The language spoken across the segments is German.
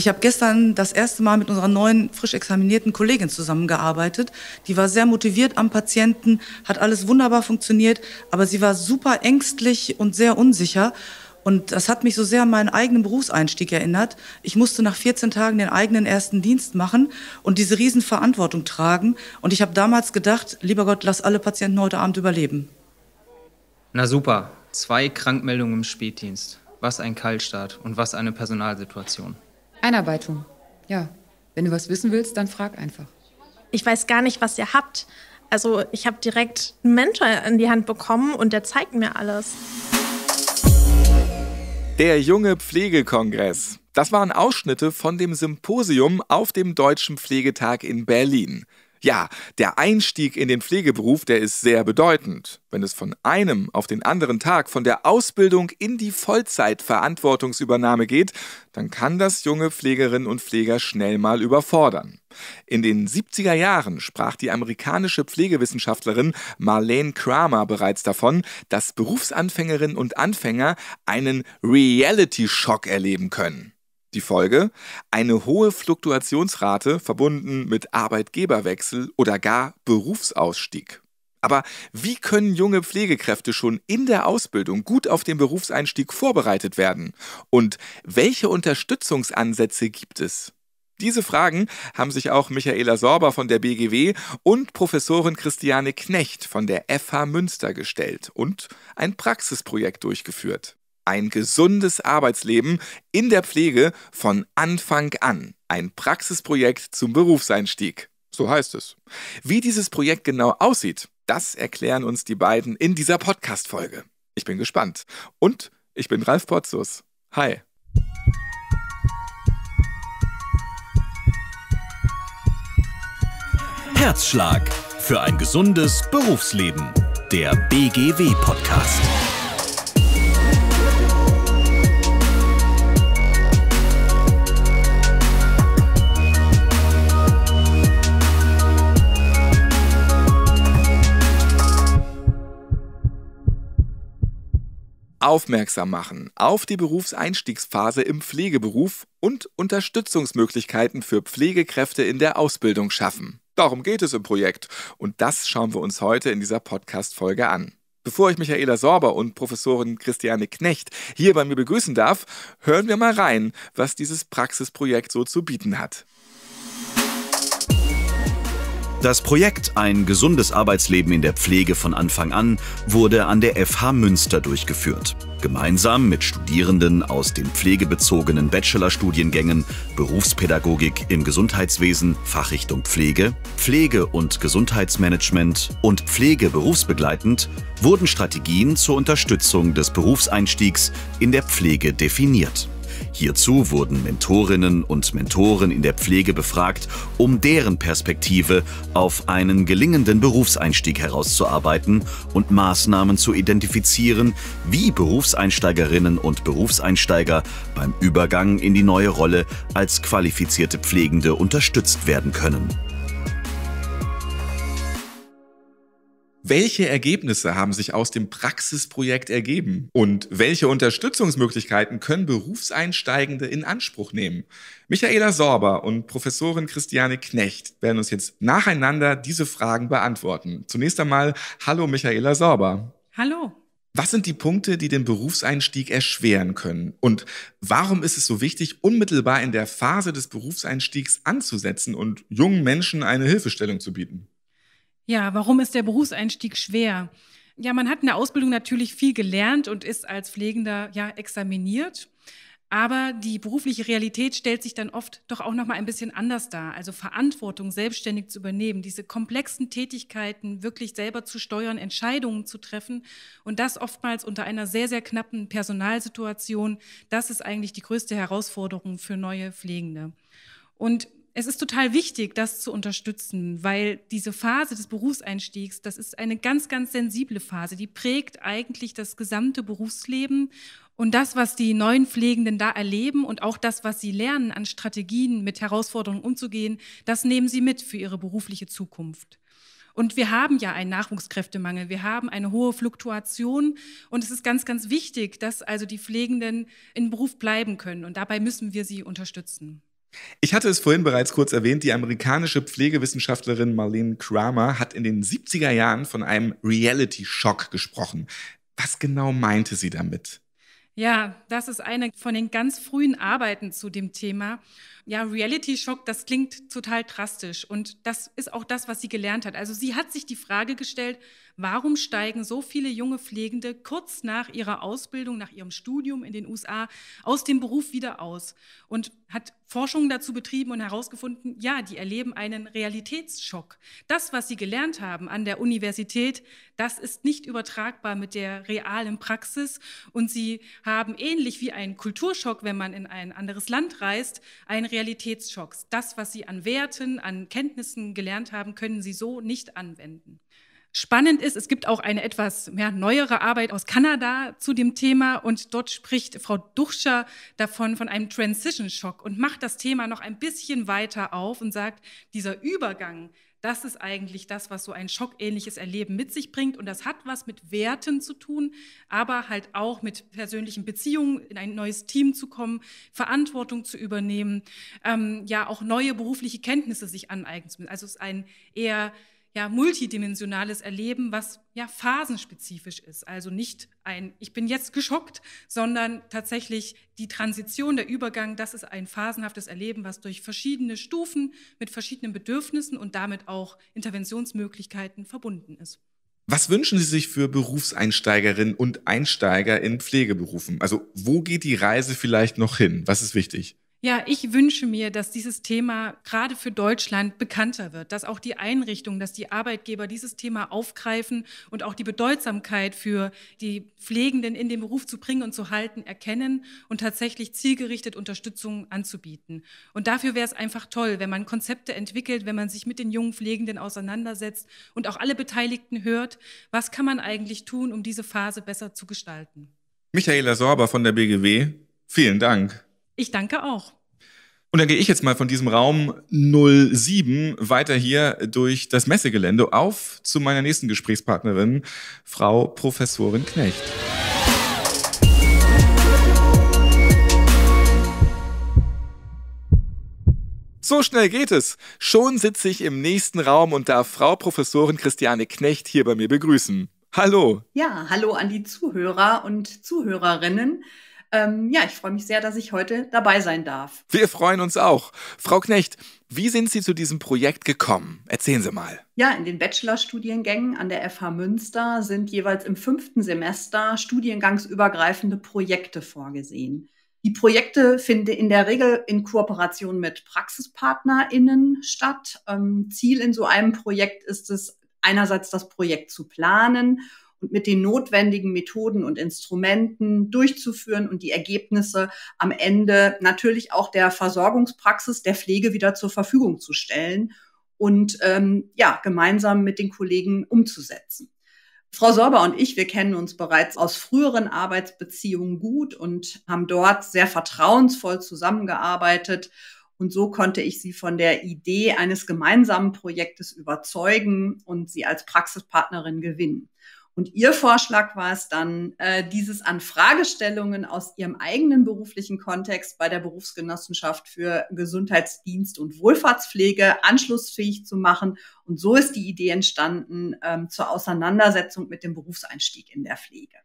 Ich habe gestern das erste Mal mit unserer neuen, frisch examinierten Kollegin zusammengearbeitet. Die war sehr motiviert am Patienten, hat alles wunderbar funktioniert, aber sie war super ängstlich und sehr unsicher. Und das hat mich so sehr an meinen eigenen Berufseinstieg erinnert. Ich musste nach 14 Tagen den eigenen ersten Dienst machen und diese Riesenverantwortung tragen. Und ich habe damals gedacht, lieber Gott, lass alle Patienten heute Abend überleben. Na super, zwei Krankmeldungen im Spätdienst. Was ein Kaltstart und was eine Personalsituation. Einarbeitung. Ja, wenn du was wissen willst, dann frag einfach. Ich weiß gar nicht, was ihr habt. Also ich habe direkt einen Mentor in die Hand bekommen und der zeigt mir alles. Der junge Pflegekongress. Das waren Ausschnitte von dem Symposium auf dem Deutschen Pflegetag in Berlin. Ja, der Einstieg in den Pflegeberuf, der ist sehr bedeutend. Wenn es von einem auf den anderen Tag von der Ausbildung in die Vollzeitverantwortungsübernahme geht, dann kann das junge Pflegerinnen und Pfleger schnell mal überfordern. In den 70er Jahren sprach die amerikanische Pflegewissenschaftlerin Marlene Kramer bereits davon, dass Berufsanfängerinnen und Anfänger einen Reality-Schock erleben können. Die Folge? Eine hohe Fluktuationsrate verbunden mit Arbeitgeberwechsel oder gar Berufsausstieg. Aber wie können junge Pflegekräfte schon in der Ausbildung gut auf den Berufseinstieg vorbereitet werden? Und welche Unterstützungsansätze gibt es? Diese Fragen haben sich auch Michaela Sorber von der BGW und Professorin Christiane Knecht von der FH Münster gestellt und ein Praxisprojekt durchgeführt ein gesundes Arbeitsleben in der Pflege von Anfang an. Ein Praxisprojekt zum Berufseinstieg. So heißt es. Wie dieses Projekt genau aussieht, das erklären uns die beiden in dieser Podcast-Folge. Ich bin gespannt. Und ich bin Ralf Potzus. Hi. Herzschlag für ein gesundes Berufsleben. Der BGW-Podcast. aufmerksam machen auf die Berufseinstiegsphase im Pflegeberuf und Unterstützungsmöglichkeiten für Pflegekräfte in der Ausbildung schaffen. Darum geht es im Projekt und das schauen wir uns heute in dieser Podcast-Folge an. Bevor ich Michaela Sorber und Professorin Christiane Knecht hier bei mir begrüßen darf, hören wir mal rein, was dieses Praxisprojekt so zu bieten hat. Das Projekt Ein gesundes Arbeitsleben in der Pflege von Anfang an wurde an der FH Münster durchgeführt. Gemeinsam mit Studierenden aus den pflegebezogenen Bachelorstudiengängen Berufspädagogik im Gesundheitswesen, Fachrichtung Pflege, Pflege- und Gesundheitsmanagement und Pflege berufsbegleitend wurden Strategien zur Unterstützung des Berufseinstiegs in der Pflege definiert. Hierzu wurden Mentorinnen und Mentoren in der Pflege befragt, um deren Perspektive auf einen gelingenden Berufseinstieg herauszuarbeiten und Maßnahmen zu identifizieren, wie Berufseinsteigerinnen und Berufseinsteiger beim Übergang in die neue Rolle als qualifizierte Pflegende unterstützt werden können. welche Ergebnisse haben sich aus dem Praxisprojekt ergeben und welche Unterstützungsmöglichkeiten können Berufseinsteigende in Anspruch nehmen. Michaela Sorber und Professorin Christiane Knecht werden uns jetzt nacheinander diese Fragen beantworten. Zunächst einmal, hallo Michaela Sorber. Hallo. Was sind die Punkte, die den Berufseinstieg erschweren können? Und warum ist es so wichtig, unmittelbar in der Phase des Berufseinstiegs anzusetzen und jungen Menschen eine Hilfestellung zu bieten? Ja, warum ist der Berufseinstieg schwer? Ja, man hat in der Ausbildung natürlich viel gelernt und ist als Pflegender ja examiniert. Aber die berufliche Realität stellt sich dann oft doch auch noch mal ein bisschen anders dar. Also Verantwortung selbstständig zu übernehmen, diese komplexen Tätigkeiten wirklich selber zu steuern, Entscheidungen zu treffen und das oftmals unter einer sehr sehr knappen Personalsituation. Das ist eigentlich die größte Herausforderung für neue Pflegende. Und es ist total wichtig, das zu unterstützen, weil diese Phase des Berufseinstiegs, das ist eine ganz, ganz sensible Phase. Die prägt eigentlich das gesamte Berufsleben und das, was die neuen Pflegenden da erleben und auch das, was sie lernen an Strategien, mit Herausforderungen umzugehen, das nehmen sie mit für ihre berufliche Zukunft. Und wir haben ja einen Nachwuchskräftemangel, wir haben eine hohe Fluktuation und es ist ganz, ganz wichtig, dass also die Pflegenden im Beruf bleiben können und dabei müssen wir sie unterstützen. Ich hatte es vorhin bereits kurz erwähnt, die amerikanische Pflegewissenschaftlerin Marlene Kramer hat in den 70er Jahren von einem Reality-Schock gesprochen. Was genau meinte sie damit? Ja, das ist eine von den ganz frühen Arbeiten zu dem Thema ja, Reality-Schock, das klingt total drastisch. Und das ist auch das, was sie gelernt hat. Also sie hat sich die Frage gestellt, warum steigen so viele junge Pflegende kurz nach ihrer Ausbildung, nach ihrem Studium in den USA aus dem Beruf wieder aus? Und hat Forschungen dazu betrieben und herausgefunden, ja, die erleben einen Realitätsschock. Das, was sie gelernt haben an der Universität, das ist nicht übertragbar mit der realen Praxis. Und sie haben ähnlich wie ein Kulturschock, wenn man in ein anderes Land reist, einen Realitätsschock Realitätsschocks. Das, was sie an Werten, an Kenntnissen gelernt haben, können sie so nicht anwenden. Spannend ist, es gibt auch eine etwas ja, neuere Arbeit aus Kanada zu dem Thema und dort spricht Frau Duchscher davon von einem Transition Shock und macht das Thema noch ein bisschen weiter auf und sagt, dieser Übergang das ist eigentlich das, was so ein schockähnliches Erleben mit sich bringt. Und das hat was mit Werten zu tun, aber halt auch mit persönlichen Beziehungen, in ein neues Team zu kommen, Verantwortung zu übernehmen, ähm, ja auch neue berufliche Kenntnisse sich aneignen zu müssen. Also es ist ein eher ja, multidimensionales Erleben, was ja phasenspezifisch ist. Also nicht ein, ich bin jetzt geschockt, sondern tatsächlich die Transition, der Übergang, das ist ein phasenhaftes Erleben, was durch verschiedene Stufen mit verschiedenen Bedürfnissen und damit auch Interventionsmöglichkeiten verbunden ist. Was wünschen Sie sich für Berufseinsteigerinnen und Einsteiger in Pflegeberufen? Also wo geht die Reise vielleicht noch hin? Was ist wichtig? Ja, ich wünsche mir, dass dieses Thema gerade für Deutschland bekannter wird, dass auch die Einrichtungen, dass die Arbeitgeber dieses Thema aufgreifen und auch die Bedeutsamkeit für die Pflegenden in den Beruf zu bringen und zu halten erkennen und tatsächlich zielgerichtet Unterstützung anzubieten. Und dafür wäre es einfach toll, wenn man Konzepte entwickelt, wenn man sich mit den jungen Pflegenden auseinandersetzt und auch alle Beteiligten hört, was kann man eigentlich tun, um diese Phase besser zu gestalten. Michaela Sorber von der BGW, vielen Dank. Ich danke auch. Und dann gehe ich jetzt mal von diesem Raum 07 weiter hier durch das Messegelände auf zu meiner nächsten Gesprächspartnerin, Frau Professorin Knecht. So schnell geht es. Schon sitze ich im nächsten Raum und darf Frau Professorin Christiane Knecht hier bei mir begrüßen. Hallo. Ja, hallo an die Zuhörer und Zuhörerinnen. Ähm, ja, ich freue mich sehr, dass ich heute dabei sein darf. Wir freuen uns auch. Frau Knecht, wie sind Sie zu diesem Projekt gekommen? Erzählen Sie mal. Ja, in den Bachelorstudiengängen an der FH Münster sind jeweils im fünften Semester studiengangsübergreifende Projekte vorgesehen. Die Projekte finden in der Regel in Kooperation mit PraxispartnerInnen statt. Ähm, Ziel in so einem Projekt ist es, einerseits das Projekt zu planen und mit den notwendigen Methoden und Instrumenten durchzuführen und die Ergebnisse am Ende natürlich auch der Versorgungspraxis, der Pflege wieder zur Verfügung zu stellen und ähm, ja, gemeinsam mit den Kollegen umzusetzen. Frau Sorber und ich, wir kennen uns bereits aus früheren Arbeitsbeziehungen gut und haben dort sehr vertrauensvoll zusammengearbeitet. Und so konnte ich sie von der Idee eines gemeinsamen Projektes überzeugen und sie als Praxispartnerin gewinnen. Und ihr Vorschlag war es dann, äh, dieses an Fragestellungen aus ihrem eigenen beruflichen Kontext bei der Berufsgenossenschaft für Gesundheitsdienst und Wohlfahrtspflege anschlussfähig zu machen. Und so ist die Idee entstanden ähm, zur Auseinandersetzung mit dem Berufseinstieg in der Pflege.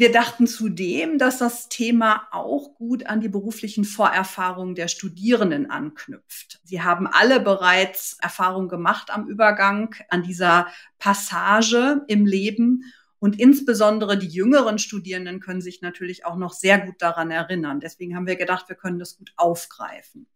Wir dachten zudem, dass das Thema auch gut an die beruflichen Vorerfahrungen der Studierenden anknüpft. Sie haben alle bereits Erfahrungen gemacht am Übergang, an dieser Passage im Leben. Und insbesondere die jüngeren Studierenden können sich natürlich auch noch sehr gut daran erinnern. Deswegen haben wir gedacht, wir können das gut aufgreifen.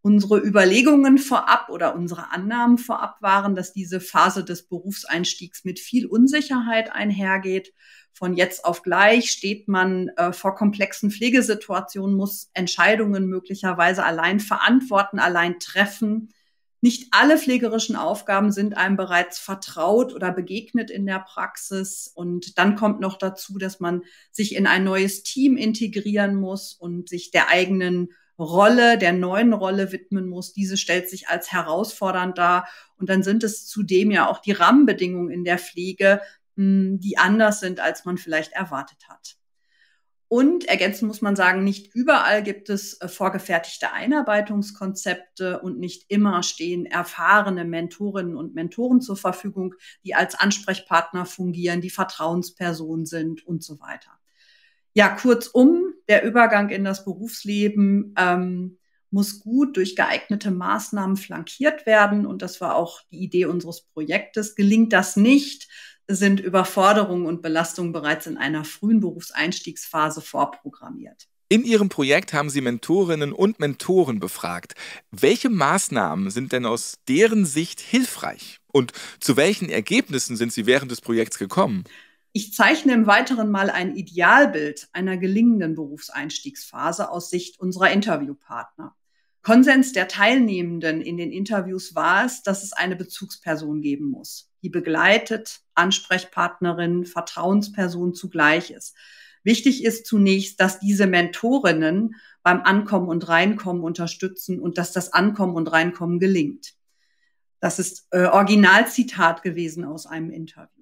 Unsere Überlegungen vorab oder unsere Annahmen vorab waren, dass diese Phase des Berufseinstiegs mit viel Unsicherheit einhergeht. Von jetzt auf gleich steht man äh, vor komplexen Pflegesituationen, muss Entscheidungen möglicherweise allein verantworten, allein treffen. Nicht alle pflegerischen Aufgaben sind einem bereits vertraut oder begegnet in der Praxis. Und dann kommt noch dazu, dass man sich in ein neues Team integrieren muss und sich der eigenen Rolle, der neuen Rolle widmen muss. Diese stellt sich als herausfordernd dar. Und dann sind es zudem ja auch die Rahmenbedingungen in der Pflege, hm, die anders sind, als man vielleicht erwartet hat. Und ergänzend muss man sagen, nicht überall gibt es äh, vorgefertigte Einarbeitungskonzepte und nicht immer stehen erfahrene Mentorinnen und Mentoren zur Verfügung, die als Ansprechpartner fungieren, die Vertrauenspersonen sind und so weiter ja, kurzum, der Übergang in das Berufsleben ähm, muss gut durch geeignete Maßnahmen flankiert werden. Und das war auch die Idee unseres Projektes. Gelingt das nicht, sind Überforderungen und Belastungen bereits in einer frühen Berufseinstiegsphase vorprogrammiert. In Ihrem Projekt haben Sie Mentorinnen und Mentoren befragt. Welche Maßnahmen sind denn aus deren Sicht hilfreich? Und zu welchen Ergebnissen sind Sie während des Projekts gekommen? Ich zeichne im Weiteren mal ein Idealbild einer gelingenden Berufseinstiegsphase aus Sicht unserer Interviewpartner. Konsens der Teilnehmenden in den Interviews war es, dass es eine Bezugsperson geben muss, die begleitet, Ansprechpartnerin, Vertrauensperson zugleich ist. Wichtig ist zunächst, dass diese Mentorinnen beim Ankommen und Reinkommen unterstützen und dass das Ankommen und Reinkommen gelingt. Das ist äh, Originalzitat gewesen aus einem Interview.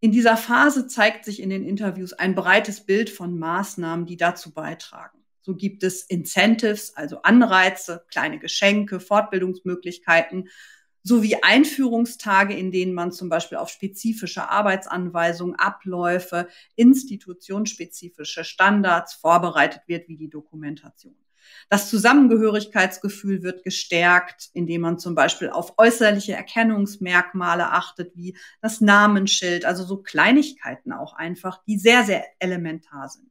In dieser Phase zeigt sich in den Interviews ein breites Bild von Maßnahmen, die dazu beitragen. So gibt es Incentives, also Anreize, kleine Geschenke, Fortbildungsmöglichkeiten sowie Einführungstage, in denen man zum Beispiel auf spezifische Arbeitsanweisungen, Abläufe, institutionsspezifische Standards vorbereitet wird, wie die Dokumentation. Das Zusammengehörigkeitsgefühl wird gestärkt, indem man zum Beispiel auf äußerliche Erkennungsmerkmale achtet, wie das Namensschild, also so Kleinigkeiten auch einfach, die sehr, sehr elementar sind.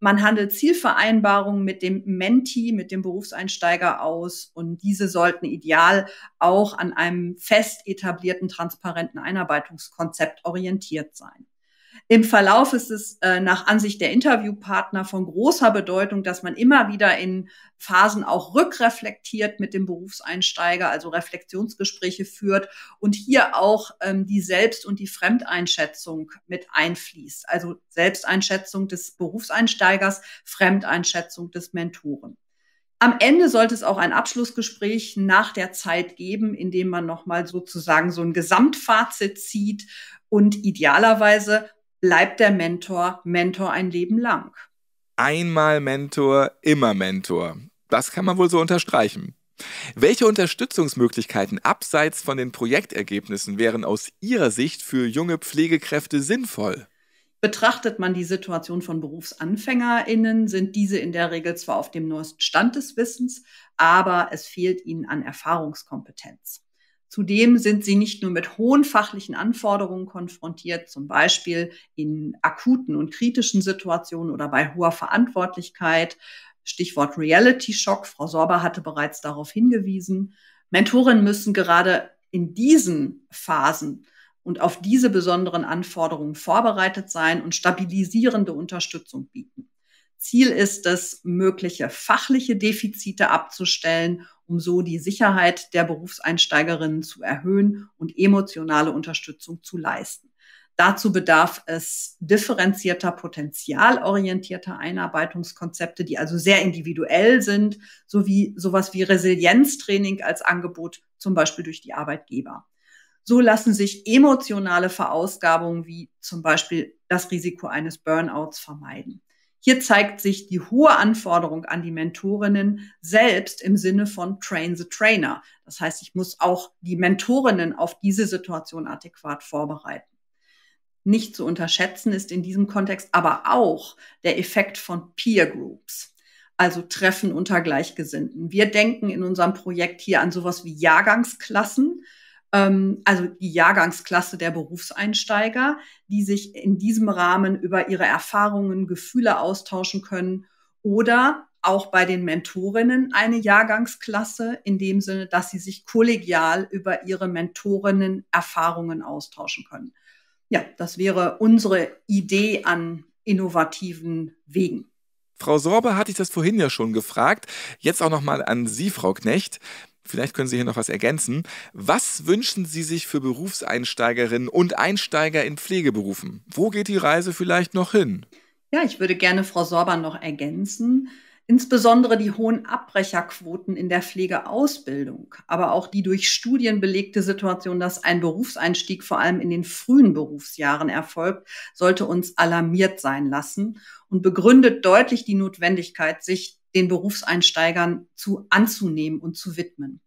Man handelt Zielvereinbarungen mit dem Menti, mit dem Berufseinsteiger aus und diese sollten ideal auch an einem fest etablierten, transparenten Einarbeitungskonzept orientiert sein. Im Verlauf ist es äh, nach Ansicht der Interviewpartner von großer Bedeutung, dass man immer wieder in Phasen auch rückreflektiert mit dem Berufseinsteiger, also Reflexionsgespräche führt und hier auch ähm, die Selbst- und die Fremdeinschätzung mit einfließt. Also Selbsteinschätzung des Berufseinsteigers, Fremdeinschätzung des Mentoren. Am Ende sollte es auch ein Abschlussgespräch nach der Zeit geben, in dem man nochmal sozusagen so ein Gesamtfazit zieht und idealerweise bleibt der Mentor Mentor ein Leben lang. Einmal Mentor, immer Mentor. Das kann man wohl so unterstreichen. Welche Unterstützungsmöglichkeiten abseits von den Projektergebnissen wären aus Ihrer Sicht für junge Pflegekräfte sinnvoll? Betrachtet man die Situation von Berufsanfängerinnen, sind diese in der Regel zwar auf dem neuesten Stand des Wissens, aber es fehlt ihnen an Erfahrungskompetenz. Zudem sind sie nicht nur mit hohen fachlichen Anforderungen konfrontiert, zum Beispiel in akuten und kritischen Situationen oder bei hoher Verantwortlichkeit. Stichwort Reality Shock. Frau Sorber hatte bereits darauf hingewiesen. Mentorinnen müssen gerade in diesen Phasen und auf diese besonderen Anforderungen vorbereitet sein und stabilisierende Unterstützung bieten. Ziel ist es, mögliche fachliche Defizite abzustellen um so die Sicherheit der Berufseinsteigerinnen zu erhöhen und emotionale Unterstützung zu leisten. Dazu bedarf es differenzierter, potenzialorientierter Einarbeitungskonzepte, die also sehr individuell sind, sowie sowas wie Resilienztraining als Angebot, zum Beispiel durch die Arbeitgeber. So lassen sich emotionale Verausgabungen wie zum Beispiel das Risiko eines Burnouts vermeiden. Hier zeigt sich die hohe Anforderung an die Mentorinnen selbst im Sinne von Train the Trainer. Das heißt, ich muss auch die Mentorinnen auf diese Situation adäquat vorbereiten. Nicht zu unterschätzen ist in diesem Kontext aber auch der Effekt von Peer Groups, also Treffen unter Gleichgesinnten. Wir denken in unserem Projekt hier an sowas wie Jahrgangsklassen. Ähm, also die Jahrgangsklasse der Berufseinsteiger, die sich in diesem Rahmen über ihre Erfahrungen, Gefühle austauschen können oder auch bei den Mentorinnen eine Jahrgangsklasse in dem Sinne, dass sie sich kollegial über ihre Mentorinnen Erfahrungen austauschen können. Ja, das wäre unsere Idee an innovativen Wegen. Frau Sorbe hatte ich das vorhin ja schon gefragt. Jetzt auch nochmal an Sie, Frau Knecht. Vielleicht können Sie hier noch was ergänzen. Was wünschen Sie sich für Berufseinsteigerinnen und Einsteiger in Pflegeberufen? Wo geht die Reise vielleicht noch hin? Ja, ich würde gerne Frau Sorban noch ergänzen. Insbesondere die hohen Abbrecherquoten in der Pflegeausbildung, aber auch die durch Studien belegte Situation, dass ein Berufseinstieg vor allem in den frühen Berufsjahren erfolgt, sollte uns alarmiert sein lassen und begründet deutlich die Notwendigkeit, sich den Berufseinsteigern zu anzunehmen und zu widmen.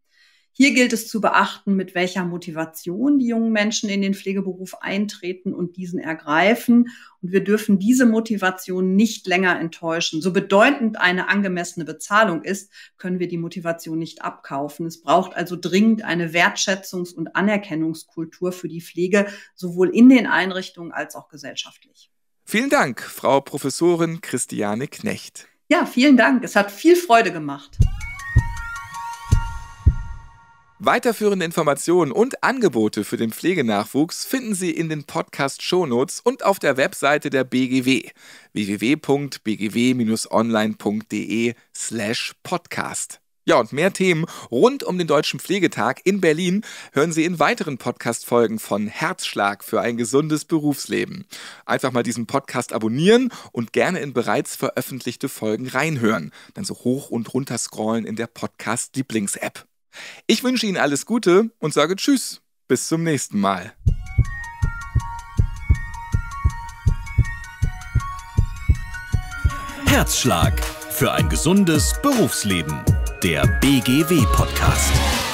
Hier gilt es zu beachten, mit welcher Motivation die jungen Menschen in den Pflegeberuf eintreten und diesen ergreifen. Und wir dürfen diese Motivation nicht länger enttäuschen. So bedeutend eine angemessene Bezahlung ist, können wir die Motivation nicht abkaufen. Es braucht also dringend eine Wertschätzungs- und Anerkennungskultur für die Pflege, sowohl in den Einrichtungen als auch gesellschaftlich. Vielen Dank, Frau Professorin Christiane Knecht. Ja, vielen Dank. Es hat viel Freude gemacht. Weiterführende Informationen und Angebote für den Pflegenachwuchs finden Sie in den Podcast-Shownotes und auf der Webseite der BGW www.bgw-online.de slash podcast. Ja, und mehr Themen rund um den Deutschen Pflegetag in Berlin hören Sie in weiteren Podcast-Folgen von Herzschlag für ein gesundes Berufsleben. Einfach mal diesen Podcast abonnieren und gerne in bereits veröffentlichte Folgen reinhören. Dann so hoch und runter scrollen in der Podcast-Lieblings-App. Ich wünsche Ihnen alles Gute und sage Tschüss. Bis zum nächsten Mal. Herzschlag für ein gesundes Berufsleben der BGW-Podcast.